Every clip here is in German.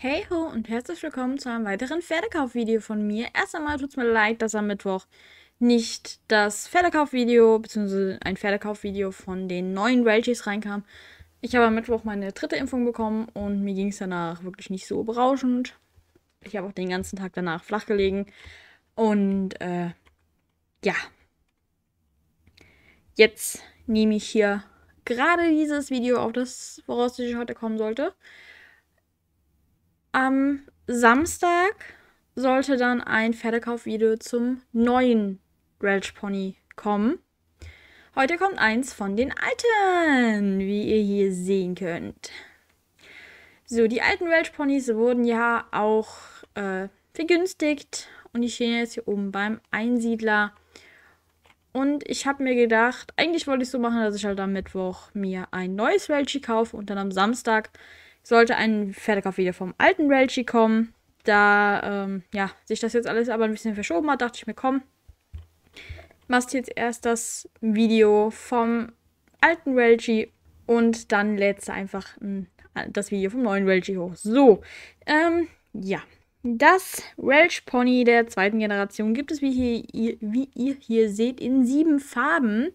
Hey ho und herzlich willkommen zu einem weiteren Pferdekaufvideo von mir. Erst einmal tut es mir leid, dass am Mittwoch nicht das Pferdekaufvideo bzw. ein Pferdekaufvideo von den neuen Welchies reinkam. Ich habe am Mittwoch meine dritte Impfung bekommen und mir ging es danach wirklich nicht so berauschend. Ich habe auch den ganzen Tag danach flach gelegen und äh, ja. Jetzt nehme ich hier gerade dieses Video auf, das woraus ich heute kommen sollte. Am Samstag sollte dann ein Pferdekaufvideo zum neuen Welsh Pony kommen. Heute kommt eins von den alten, wie ihr hier sehen könnt. So, die alten Welsh Ponys wurden ja auch äh, vergünstigt und die stehen jetzt hier oben beim Einsiedler. Und ich habe mir gedacht, eigentlich wollte ich so machen, dass ich halt am Mittwoch mir ein neues Welchie kaufe und dann am Samstag sollte ein Pferdekauf wieder vom alten Relchi kommen. Da ähm, ja, sich das jetzt alles aber ein bisschen verschoben hat, dachte ich mir, komm, machst jetzt erst das Video vom alten Relchi und dann lädst du einfach hm, das Video vom neuen Relchi hoch. So, ähm, ja. Das Welch Pony der zweiten Generation gibt es, wie, hier, wie ihr hier seht, in sieben Farben.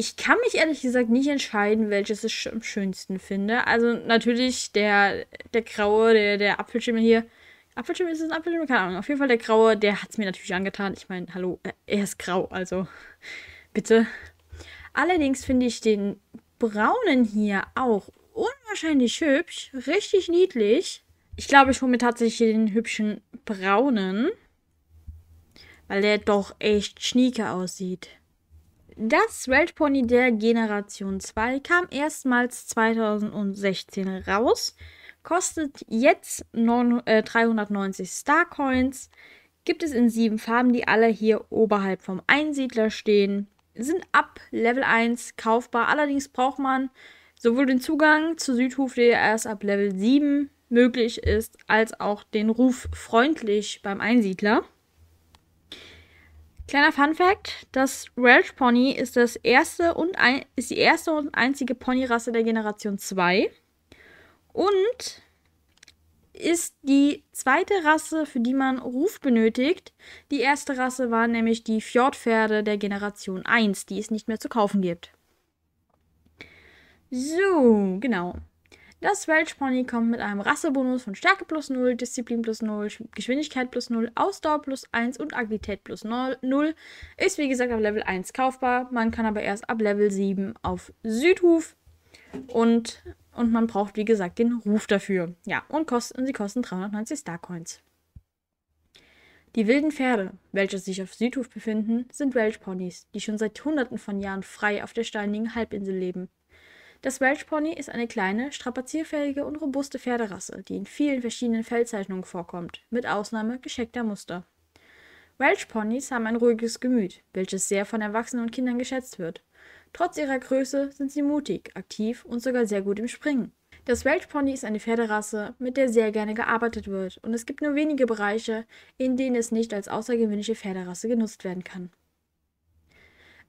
Ich kann mich ehrlich gesagt nicht entscheiden, welches ich am schönsten finde. Also natürlich der, der graue, der, der Apfelschimmer hier. Apfelschimmel ist es ein Apfelschimmel? Keine Ahnung. Auf jeden Fall der graue, der hat es mir natürlich angetan. Ich meine, hallo, äh, er ist grau, also bitte. Allerdings finde ich den braunen hier auch unwahrscheinlich hübsch, richtig niedlich. Ich glaube, ich hole mir tatsächlich den hübschen braunen, weil der doch echt schnieke aussieht. Das Weltpony der Generation 2 kam erstmals 2016 raus, kostet jetzt 390 äh, Starcoins, gibt es in sieben Farben, die alle hier oberhalb vom Einsiedler stehen, sind ab Level 1 kaufbar. Allerdings braucht man sowohl den Zugang zu Südhof, der erst ab Level 7 möglich ist, als auch den Ruf freundlich beim Einsiedler. Kleiner Fun Fact: Das Welsh Pony ist, das erste und ein, ist die erste und einzige Ponyrasse der Generation 2 und ist die zweite Rasse, für die man Ruf benötigt. Die erste Rasse war nämlich die Fjordpferde der Generation 1, die es nicht mehr zu kaufen gibt. So, genau. Das Welch Pony kommt mit einem Rassebonus von Stärke plus 0, Disziplin plus 0, Geschwindigkeit plus 0, Ausdauer plus 1 und Agilität plus 0. Ist wie gesagt auf Level 1 kaufbar. Man kann aber erst ab Level 7 auf Südhof. Und, und man braucht wie gesagt den Ruf dafür. Ja, und, kosten, und sie kosten 390 Starcoins. Die wilden Pferde, welche sich auf Südhof befinden, sind Welch Ponys, die schon seit Hunderten von Jahren frei auf der steinigen Halbinsel leben. Das Welsh Pony ist eine kleine, strapazierfähige und robuste Pferderasse, die in vielen verschiedenen Fellzeichnungen vorkommt, mit Ausnahme gescheckter Muster. Welsh Ponys haben ein ruhiges Gemüt, welches sehr von Erwachsenen und Kindern geschätzt wird. Trotz ihrer Größe sind sie mutig, aktiv und sogar sehr gut im Springen. Das Welsh Pony ist eine Pferderasse, mit der sehr gerne gearbeitet wird, und es gibt nur wenige Bereiche, in denen es nicht als außergewöhnliche Pferderasse genutzt werden kann.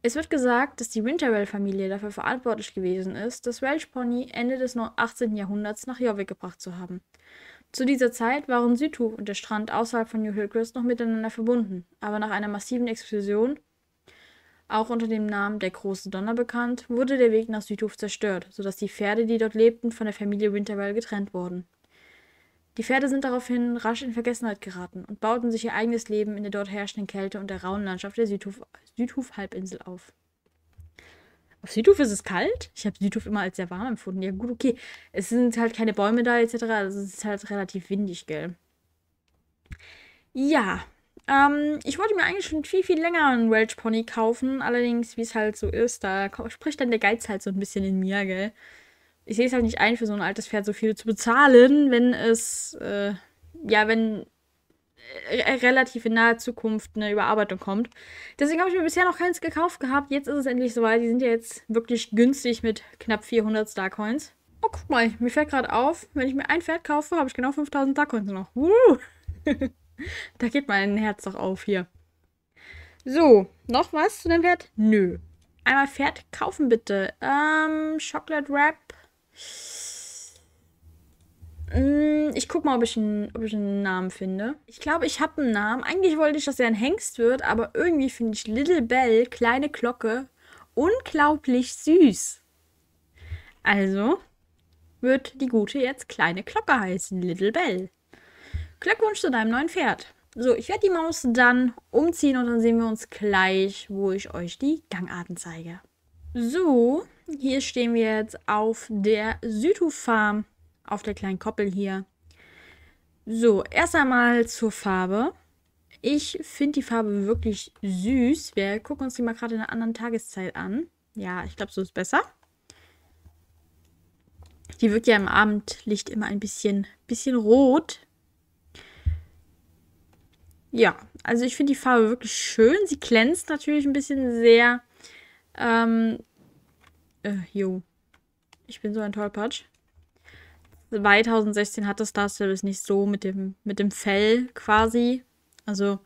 Es wird gesagt, dass die Winterwell-Familie dafür verantwortlich gewesen ist, das Welsh Pony Ende des 18. Jahrhunderts nach Jorvik gebracht zu haben. Zu dieser Zeit waren Südhof und der Strand außerhalb von New Hillcrest noch miteinander verbunden, aber nach einer massiven Explosion, auch unter dem Namen der Große Donner bekannt, wurde der Weg nach Südhof zerstört, sodass die Pferde, die dort lebten, von der Familie Winterwell getrennt wurden. Die Pferde sind daraufhin rasch in Vergessenheit geraten und bauten sich ihr eigenes Leben in der dort herrschenden Kälte und der rauen Landschaft der Südhuf, Südhuf-Halbinsel auf. Auf Südhof ist es kalt. Ich habe Südhof immer als sehr warm empfunden. Ja, gut, okay. Es sind halt keine Bäume da, etc. Also es ist halt relativ windig, gell? Ja. Ähm, ich wollte mir eigentlich schon viel, viel länger einen welch Pony kaufen. Allerdings, wie es halt so ist, da spricht dann der Geiz halt so ein bisschen in mir, gell? ich sehe es halt nicht ein, für so ein altes Pferd so viel zu bezahlen, wenn es, äh, ja, wenn äh, relativ in naher Zukunft eine Überarbeitung kommt. Deswegen habe ich mir bisher noch keins gekauft gehabt. Jetzt ist es endlich soweit. Die sind ja jetzt wirklich günstig mit knapp 400 Starcoins. Oh, guck mal, mir fällt gerade auf, wenn ich mir ein Pferd kaufe, habe ich genau 5000 Starcoins noch. Woo! da geht mein Herz doch auf hier. So, noch was zu dem Pferd? Nö. Einmal Pferd kaufen bitte. Ähm, Chocolate Wrap Mm, ich guck mal, ob ich, einen, ob ich einen Namen finde. Ich glaube, ich habe einen Namen. Eigentlich wollte ich, dass er ein Hengst wird, aber irgendwie finde ich Little Bell, kleine Glocke, unglaublich süß. Also wird die gute jetzt kleine Glocke heißen, Little Bell. Glückwunsch zu deinem neuen Pferd. So, ich werde die Maus dann umziehen und dann sehen wir uns gleich, wo ich euch die Gangarten zeige. So, hier stehen wir jetzt auf der Südhu-Farm, auf der kleinen Koppel hier. So, erst einmal zur Farbe. Ich finde die Farbe wirklich süß. Wir gucken uns die mal gerade in einer anderen Tageszeit an. Ja, ich glaube, so ist besser. Die wirkt ja im Abendlicht immer ein bisschen, bisschen rot. Ja, also ich finde die Farbe wirklich schön. Sie glänzt natürlich ein bisschen sehr ähm, äh, jo. Ich bin so ein Tollpatsch. 2016 hatte das Star Stable nicht so mit dem, mit dem Fell quasi. Also,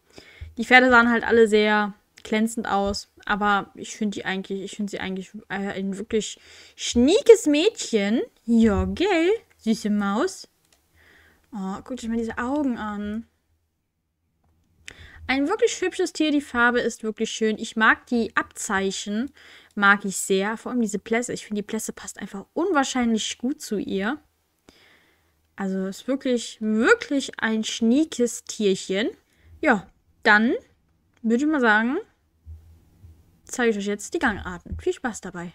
die Pferde sahen halt alle sehr glänzend aus. Aber ich finde die eigentlich, ich finde sie eigentlich äh, ein wirklich schniekes Mädchen. Ja, gell? Süße Maus. Oh, guckt euch mal diese Augen an. Ein wirklich hübsches Tier, die Farbe ist wirklich schön. Ich mag die Abzeichen, mag ich sehr. Vor allem diese Plässe. Ich finde, die Plässe passt einfach unwahrscheinlich gut zu ihr. Also ist wirklich, wirklich ein schniekes Tierchen. Ja, dann würde ich mal sagen, zeige ich euch jetzt die Gangarten. Viel Spaß dabei.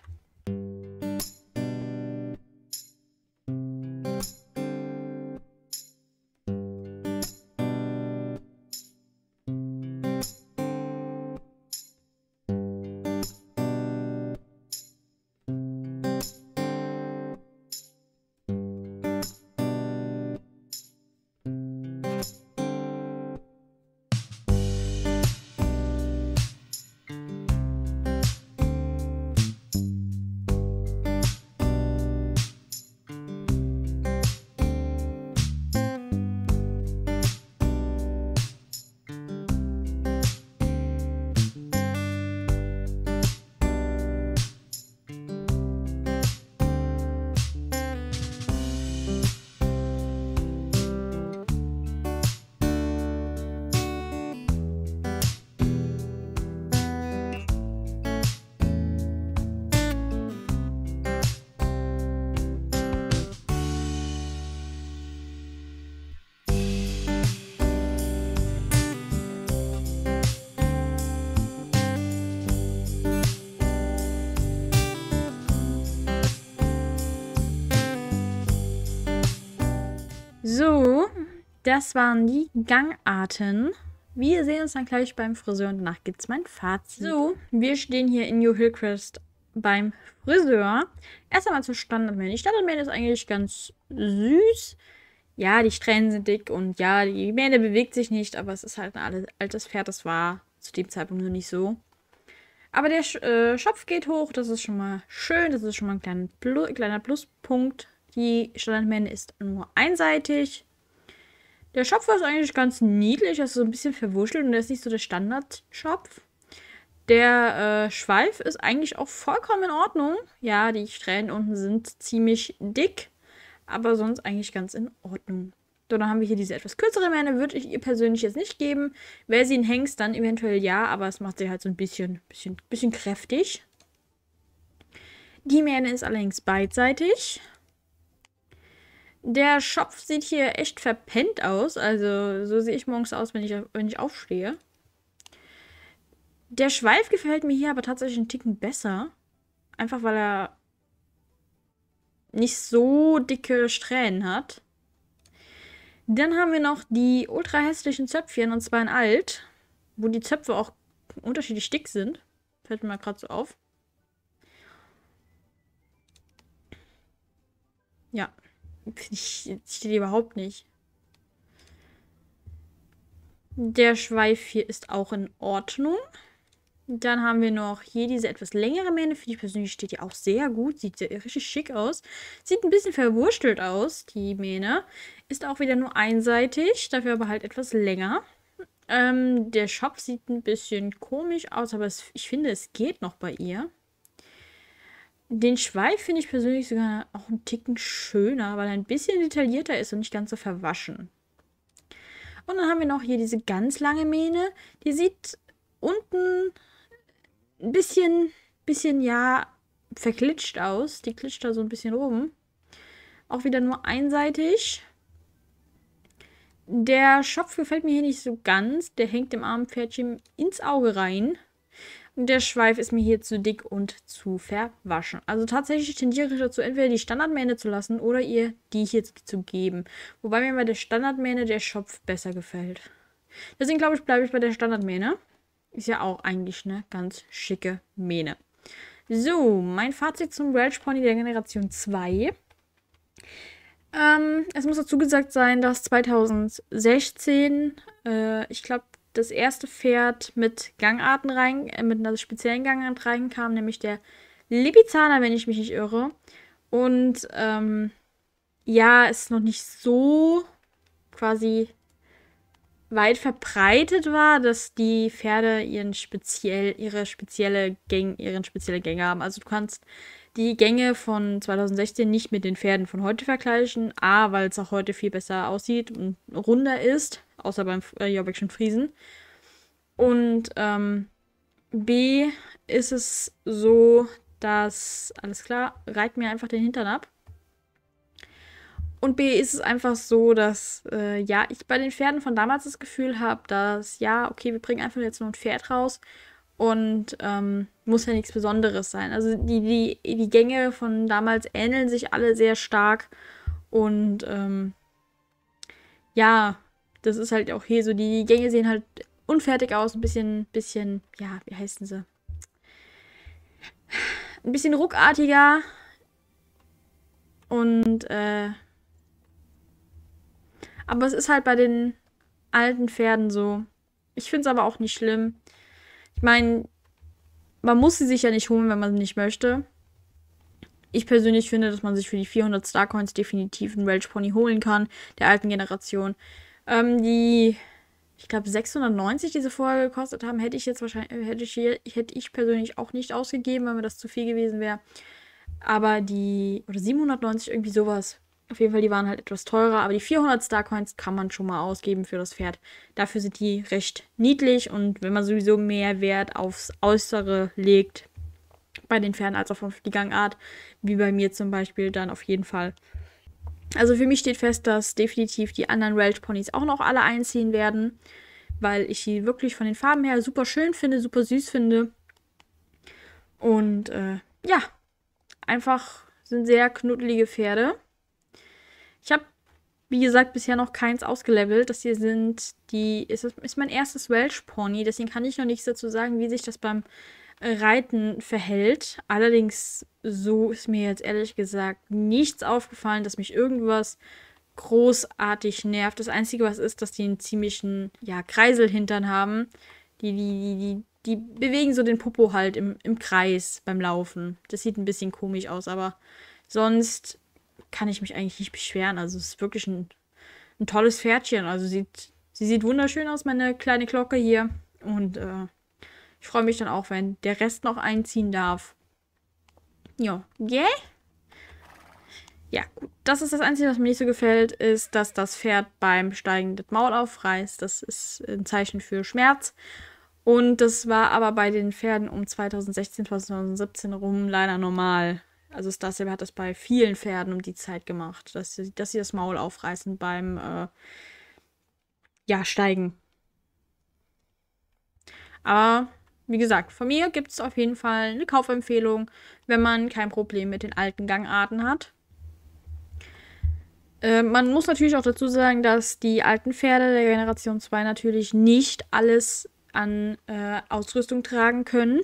So, das waren die Gangarten. Wir sehen uns dann gleich beim Friseur und danach gibt es mein Fazit. So, wir stehen hier in New Hillcrest beim Friseur. Erst einmal zur Standardmähne. Die Standardmähne ist eigentlich ganz süß. Ja, die Strähnen sind dick und ja, die Mähne bewegt sich nicht, aber es ist halt ein altes Pferd. Das war zu dem Zeitpunkt noch nicht so. Aber der äh, Schopf geht hoch, das ist schon mal schön, das ist schon mal ein kleiner Pluspunkt. Die Standardmähne ist nur einseitig. Der Schopf ist eigentlich ganz niedlich, also so ein bisschen verwuschelt und der ist nicht so der Standardschopf. Der äh, Schweif ist eigentlich auch vollkommen in Ordnung. Ja, die Strähnen unten sind ziemlich dick, aber sonst eigentlich ganz in Ordnung. So, dann haben wir hier diese etwas kürzere Mähne, würde ich ihr persönlich jetzt nicht geben. Wäre sie ein Hengst, dann eventuell ja, aber es macht sie halt so ein bisschen, bisschen, bisschen kräftig. Die Mähne ist allerdings beidseitig. Der Schopf sieht hier echt verpennt aus. Also so sehe ich morgens aus, wenn ich, wenn ich aufstehe. Der Schweif gefällt mir hier aber tatsächlich einen Ticken besser. Einfach weil er nicht so dicke Strähnen hat. Dann haben wir noch die ultra hässlichen Zöpfchen, und zwar in alt, wo die Zöpfe auch unterschiedlich dick sind. Fällt mir mal gerade so auf. Ja, ich, steht überhaupt nicht. Der Schweif hier ist auch in Ordnung. Dann haben wir noch hier diese etwas längere Mähne. Finde ich persönlich steht die auch sehr gut. Sieht sehr, richtig schick aus. Sieht ein bisschen verwurstelt aus, die Mähne. Ist auch wieder nur einseitig, dafür aber halt etwas länger. Ähm, der Schopf sieht ein bisschen komisch aus, aber es, ich finde, es geht noch bei ihr. Den Schweif finde ich persönlich sogar auch ein Ticken schöner, weil er ein bisschen detaillierter ist und nicht ganz so verwaschen. Und dann haben wir noch hier diese ganz lange Mähne. Die sieht unten ein bisschen, bisschen, ja, verklitscht aus. Die klitscht da so ein bisschen oben. Auch wieder nur einseitig. Der Schopf gefällt mir hier nicht so ganz. Der hängt dem armen Pferdchen ins Auge rein der Schweif ist mir hier zu dick und zu verwaschen. Also tatsächlich tendiere ich dazu, entweder die Standardmähne zu lassen oder ihr die hier zu geben. Wobei mir bei der Standardmähne der Schopf besser gefällt. Deswegen glaube ich, bleibe ich bei der Standardmähne. Ist ja auch eigentlich eine ganz schicke Mähne. So, mein Fazit zum Welch Pony der Generation 2. Ähm, es muss dazu gesagt sein, dass 2016, äh, ich glaube, das erste Pferd mit Gangarten rein, äh, mit einer speziellen Gangart reinkam, nämlich der Lipizzaner, wenn ich mich nicht irre. Und ähm, ja, es noch nicht so quasi weit verbreitet war, dass die Pferde ihren speziell, ihre spezielle Gang, ihren spezielle Gänge haben. Also du kannst die Gänge von 2016 nicht mit den Pferden von heute vergleichen. A, weil es auch heute viel besser aussieht und runder ist außer beim äh, Jobbikschen Friesen. Und ähm, B ist es so, dass, alles klar, reiht mir einfach den Hintern ab. Und B ist es einfach so, dass äh, ja, ich bei den Pferden von damals das Gefühl habe, dass ja, okay, wir bringen einfach jetzt nur ein Pferd raus und ähm, muss ja nichts Besonderes sein. Also die, die, die Gänge von damals ähneln sich alle sehr stark und ähm, ja, das ist halt auch hier so, die Gänge sehen halt unfertig aus, ein bisschen, bisschen, ja, wie heißen sie? Ein bisschen ruckartiger. Und, äh, aber es ist halt bei den alten Pferden so. Ich finde es aber auch nicht schlimm. Ich meine, man muss sie sich ja nicht holen, wenn man sie nicht möchte. Ich persönlich finde, dass man sich für die 400 Starcoins definitiv einen Welch Pony holen kann, der alten Generation ähm, die, ich glaube, 690, die sie vorher gekostet haben, hätte ich jetzt wahrscheinlich, äh, hätte ich, hätte ich persönlich auch nicht ausgegeben, weil mir das zu viel gewesen wäre. Aber die, oder 790, irgendwie sowas. Auf jeden Fall, die waren halt etwas teurer, aber die 400 Starcoins kann man schon mal ausgeben für das Pferd. Dafür sind die recht niedlich und wenn man sowieso mehr Wert aufs Äußere legt, bei den Pferden als auf die Gangart, wie bei mir zum Beispiel, dann auf jeden Fall also für mich steht fest, dass definitiv die anderen Welsh Ponys auch noch alle einziehen werden, weil ich sie wirklich von den Farben her super schön finde, super süß finde. Und äh, ja, einfach sind sehr knuddelige Pferde. Ich habe, wie gesagt, bisher noch keins ausgelevelt. Das hier sind die, ist, ist mein erstes Welsh Pony, deswegen kann ich noch nichts dazu sagen, wie sich das beim Reiten verhält. Allerdings so ist mir jetzt ehrlich gesagt nichts aufgefallen, dass mich irgendwas großartig nervt. Das Einzige, was ist, dass die einen ziemlichen ja, Kreiselhintern haben. Die, die, die, die, die bewegen so den Popo halt im, im Kreis beim Laufen. Das sieht ein bisschen komisch aus, aber sonst kann ich mich eigentlich nicht beschweren. Also es ist wirklich ein, ein tolles Pferdchen. Also sieht, sie sieht wunderschön aus, meine kleine Glocke hier. Und äh, ich freue mich dann auch, wenn der Rest noch einziehen darf. Ja. Yeah? Ja, gut. Das ist das Einzige, was mir nicht so gefällt, ist, dass das Pferd beim Steigen das Maul aufreißt. Das ist ein Zeichen für Schmerz. Und das war aber bei den Pferden um 2016, 2017 rum leider normal. Also Starstable hat das bei vielen Pferden um die Zeit gemacht, dass sie, dass sie das Maul aufreißen beim äh, ja, Steigen. Aber wie gesagt, von mir gibt es auf jeden Fall eine Kaufempfehlung, wenn man kein Problem mit den alten Gangarten hat. Ähm, man muss natürlich auch dazu sagen, dass die alten Pferde der Generation 2 natürlich nicht alles an äh, Ausrüstung tragen können.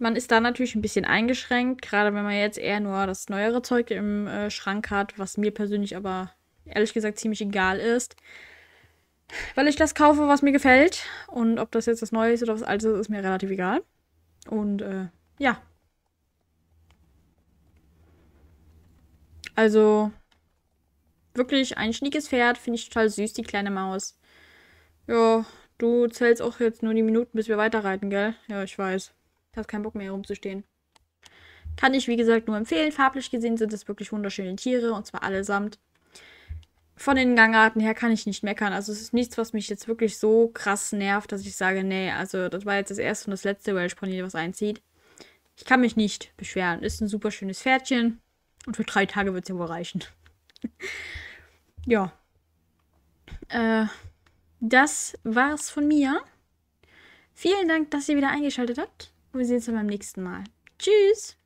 Man ist da natürlich ein bisschen eingeschränkt, gerade wenn man jetzt eher nur das neuere Zeug im äh, Schrank hat, was mir persönlich aber ehrlich gesagt ziemlich egal ist. Weil ich das kaufe, was mir gefällt. Und ob das jetzt das Neue ist oder was Altes ist, ist mir relativ egal. Und äh, ja. Also wirklich ein schniekes Pferd. Finde ich total süß, die kleine Maus. Ja, du zählst auch jetzt nur die Minuten, bis wir weiterreiten, gell? Ja, ich weiß. Ich habe keinen Bock mehr, rumzustehen. Kann ich, wie gesagt, nur empfehlen. Farblich gesehen sind es wirklich wunderschöne Tiere und zwar allesamt von den Gangarten her kann ich nicht meckern. Also es ist nichts, was mich jetzt wirklich so krass nervt, dass ich sage, nee, also das war jetzt das erste und das letzte Welsh Pony, was einzieht. Ich kann mich nicht beschweren. Ist ein super schönes Pferdchen. Und für drei Tage wird es ja wohl reichen. ja. Äh, das war's von mir. Vielen Dank, dass ihr wieder eingeschaltet habt. Wir sehen uns dann beim nächsten Mal. Tschüss!